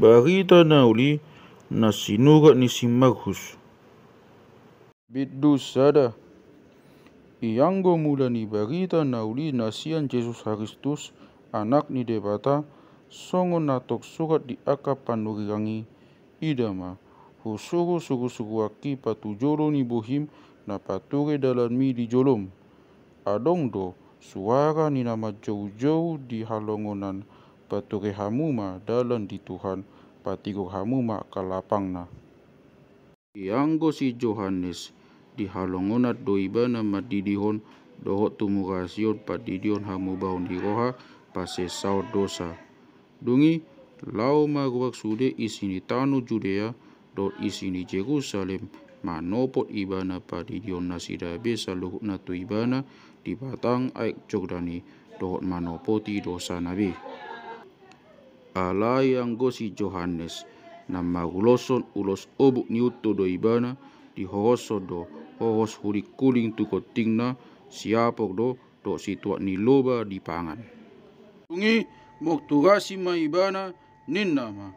barita nauli nasinuga nisimagus Bidu sada ianggo mulani barita nauli nasian Yesus Kristus anak ni debata songo natok surat di aka panurirangi idama husuru sugu sugu aki patujoro ni bohim na pature dalam mi di jolom adong do suara ni nama jauh-jauh di halongonan paturi hamuma dalam di Tuhan patigo hamuma na. Ianggo si Johannes dihalongonat doibana madidihon doho tumurasion padidion hamu di diroha pase saut dosa. Dungi lau maruak sude isini tanu Judea dot isini Jerusalem manopot ibana padidion nasidabe saluhut natu ibana di batang aik Jordani dot manopoti dosa nabi alayang gosi Johannes na maguloson ulos obuk niuto do ibana di hohoso do hohos huri kuling tu kotingna siapok do do situa ni loba di pangan. Tungi mok tugasi ma ibana ninna ma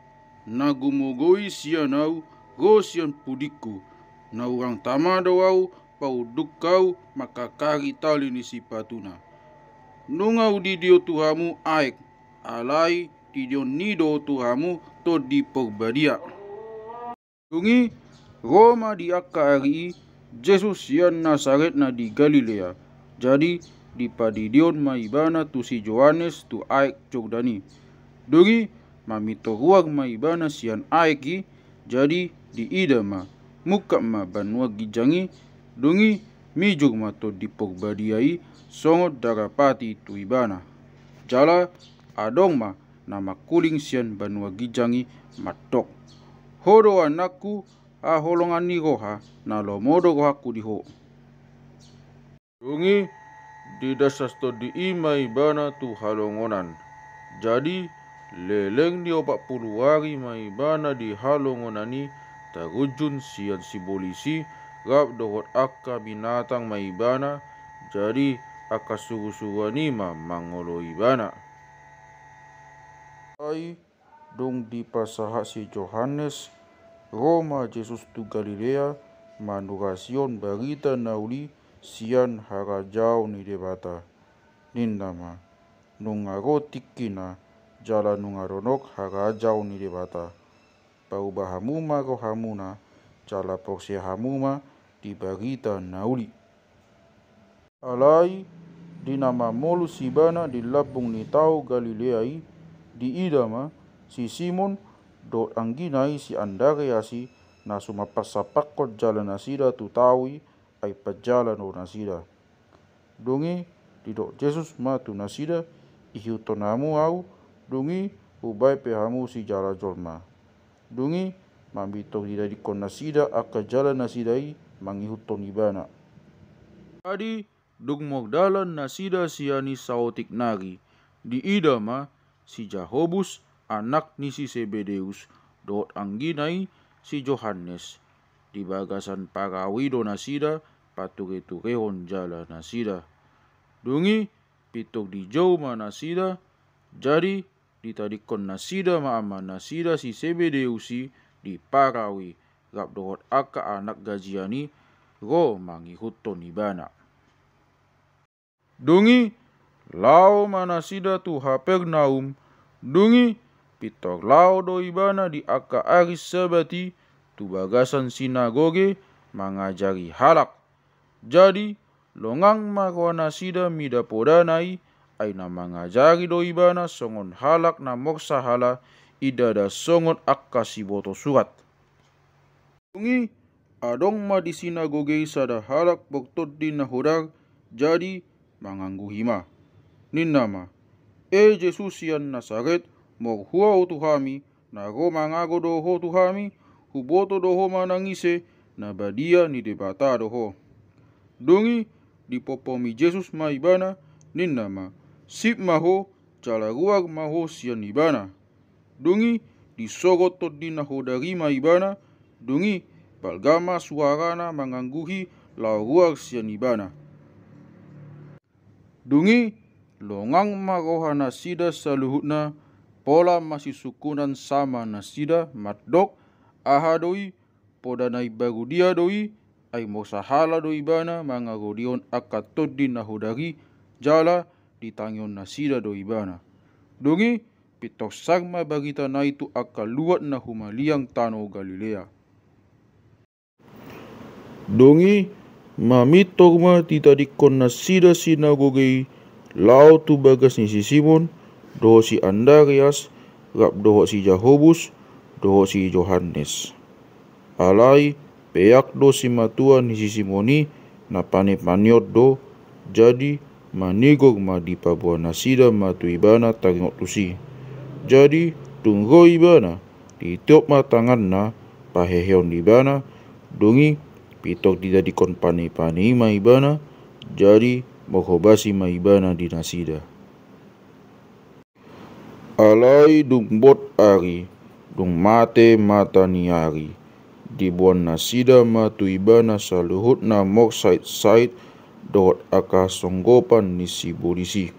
nagumogoi sianau gosian pudiku na urang tamada wau pauduk kau kari tali ni sipatuna. Nungau di dio tuhamu aik alai tidio nido tuhamu to di perbadia. Dungi Roma di akari Jesus yan Nazaret na di Galilea. Jadi di padidion maibana tu si Johannes tu aik Jordani. Dungi mamito ruag maibana sian aiki jadi di idama muka ma banua gijangi dungi ma to di pogbadiai songo darapati ibana. Jala adong ma nama kuling sian banua gijangi matok. Horo anakku a holongan ni goha na lo modo goha kudiho. Dungi di dasasto di imai bana tu halongonan. Jadi leleng di opak puluh hari mai bana di halongonani tarujun sian si polisi gap dohot akka binatang mai bana jadi akas sugu ma ni mamangolo ibana. Ai dong di pasahasi Johannes Roma Jesus tu Galilea manurasion berita nauli sian harajau ni debata nindama nungarotikina jala nungaronok harajau ni debata paubahamuma rohamuna jala porsehamuma di berita nauli alai dinama Molusibana sibana di labung ni tau Galileai di idama si Simon do angginai si Andariasi na sumapasapakod jala nasida sila tutawi ay padjala no nasida. Dungi di do Jesus ma tu nasida ihutonamu au, dungi, ubay pehamu si jala jorma. Dungi, mambitong tidak dikon nasida sila, jalan na sila ay mangihuto ni bana. Adi, dugmog dalan nasida siani saotik nagi, di idama, si Jahobus, anak ni si Sebedeus, doot ang si Johannes. Di bagasan Parawi na sida, patuge-tugehon jala na sida. Dungi, pitok di jauh na sida, jadi ditadikon na sida maama na sida si Sebedeusi di parawi, gap doot aka anak gajiani, go mangihuton ni bana. Dungi, Lau manasida tu naum, dungi pitor lau doibana di akka aris sebati, tu bagasan sinagoge mengajari halak. Jadi, longang marwanasida nai aina mengajari doibana songon halak na morsa hala, idada songon akka siboto surat. Dungi, adong ma di sinagoge sada halak boktot di nahudar, jadi mangangguhima. Ninama, e Jesusian Nazaret, morhua o tuhami, na Roma ngago doho tuhami, huboto doho manangise, na badia ni debata doho. Dungi, dipopomi popomi Jesus maibana, Ninama, sip maho, chalaruag maho sian ibana. Dongi, di sogoto dina hodari maibana, dongi, balgama suarana manganguhi lauruag sian ibana. Dungi longang maroha na sida saluhutna pola masih sukunan sama nasida madok matdok aha doi poda nai bagudia doi ai mosahala doi bana mangagodion akatodin nahudari jala ditangion nasida sida doi bana dongi pitok sagma bagita na itu akaluat na humaliang tano Galilea. Dongi, mami ma tita dikon nasida sida sinagogei lau tu bagas ni si Simon, doho si Andarias, rap doho si Jahobus, doho si Johannes. Alai, peyak do si matua ni si Simoni, na pane paniot do, jadi manigog ma di pabuana sida matu ibana taringot tusi. Jadi, tunggo ibana, ditiup ma tangan na, paheheon ibana, dungi, pitok tidak dikon pani-pani ma ibana, jadi mokobasi maibana dinasida. Alai dung bot ari, dung mate mata niari. Di buan nasida matuibana saluhut na mok sait dot aka songgopan nisi bodisi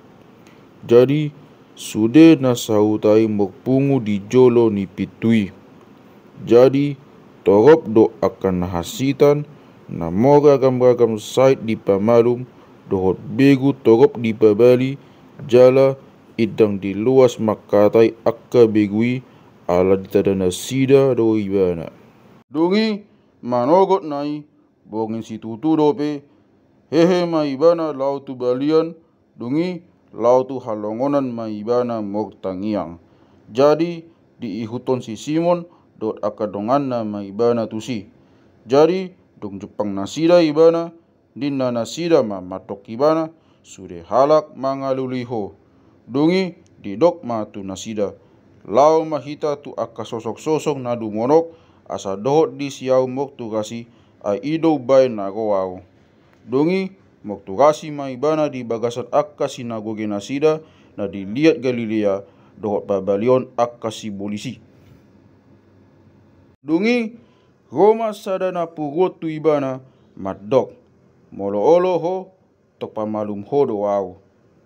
Jadi, sude nasautai pungu di jolo nipitui. Jadi, torop do akan hasitan na moga gam-gam sait di pamalum dohot begu torop di babali jala idang di luas makatai akka begui ala ditadana sida do ibana dongi manogot nai bongin si tutu dope hehe maibana lau tu balian dongi lau tu ibana mok tangiang. jadi diihuton si Simon dot akadongan na tu tusi jadi dong Jepang nasida ibana ma matok matokibana sude halak mangaluliho dungi didok ma tu nasida lau mahita tu akka sosok-sosok nadu monok asa dohot di siau mok tu gasi a ido bai nago au dungi mok tu ma ibana di bagasan akka sinagoge nasida na dilihat Galilea dohot babalion akka sibolisi dungi Roma sadana pugot tu ibana madok molo olo ho malum pamalum hodo wau.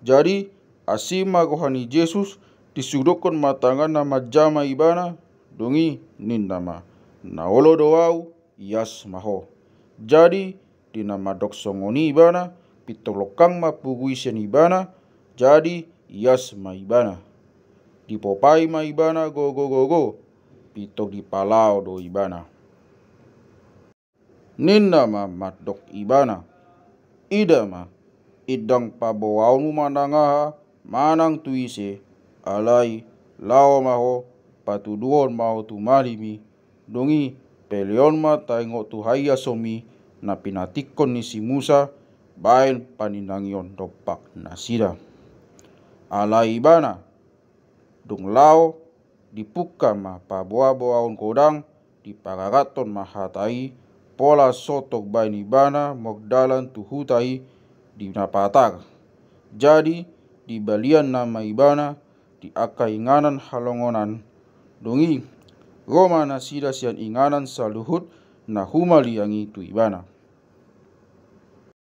Jadi asima gohani Yesus disudokon matangan nama jama ibana dongi nin nama. Na olo do wau yas maho. Jadi di nama dok songoni ibana pitolokang mapuguisen ibana jadi yas ma ibana. Di popai ma ibana go go go go pitok di palau do ibana. Ninda ma madok ibana idama idang pabawaw nu manangaha manang tuise alai lao maho patuduon maho tumalimi dungi, peleon ma taingo tuhaya somi na pinatikon ni si Musa bain paninangion dopak nasira alai bana dung lao dipuka ma pabawa kodang di paragaton mahatai pola sotok baini bana mogdalan tuhutai di napatak. Jadi di balian nama ibana di nganan halongonan dongi Roma nasida sian inganan saluhut nahumali yang itu ibana.